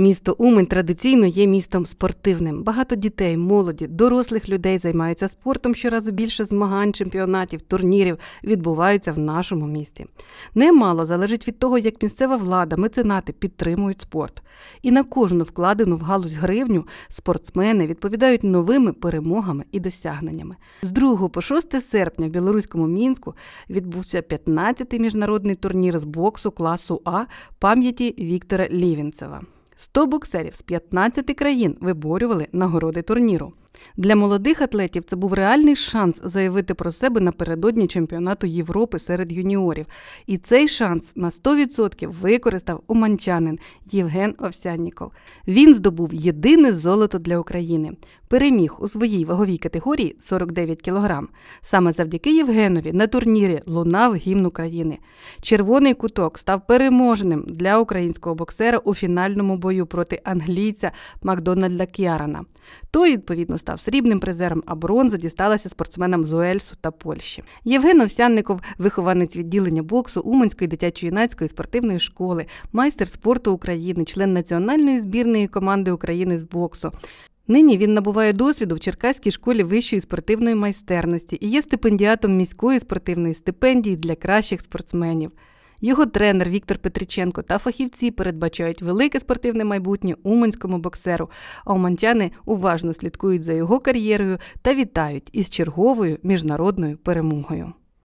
Місто Умень традиційно є містом спортивним. Багато дітей, молоді, дорослих людей займаються спортом. Щоразу більше змагань, чемпіонатів, турнірів відбуваються в нашому місті. Немало залежить від того, як місцева влада, меценати підтримують спорт. І на кожну вкладену в галузь гривню спортсмени відповідають новими перемогами і досягненнями. З 2 по 6 серпня в білоруському мінську відбувся 15-й міжнародний турнір з боксу класу А пам'яті Віктора Лівінцева. 100 боксерів з 15 країн виборювали нагороди турніру. Для молодих атлетів це був реальний шанс заявити про себе напередодні чемпіонату Європи серед юніорів. І цей шанс на 100% використав уманчанин Євген Овсянніков. Він здобув єдине золото для України. Переміг у своїй ваговій категорії 49 кг. Саме завдяки Євгенові на турнірі лунав гімн України. Червоний куток став переможним для українського боксера у фінальному бою проти англійця Макдональда Кіарана. Той, відповідно, став став срібним призером, а бронза дісталася спортсменам з Уельсу та Польщі. Євген Овсянников, вихованець відділення боксу Уманської дитячо-юнацької спортивної школи, майстер спорту України, член національної збірної команди України з боксу. Нині він набуває досвіду в Черкаській школі вищої спортивної майстерності і є стипендіатом міської спортивної стипендії для кращих спортсменів. Його тренер Віктор Петриченко та фахівці передбачають велике спортивне майбутнє уманському боксеру. А уманчани уважно слідкують за його кар'єрою та вітають із черговою міжнародною перемогою.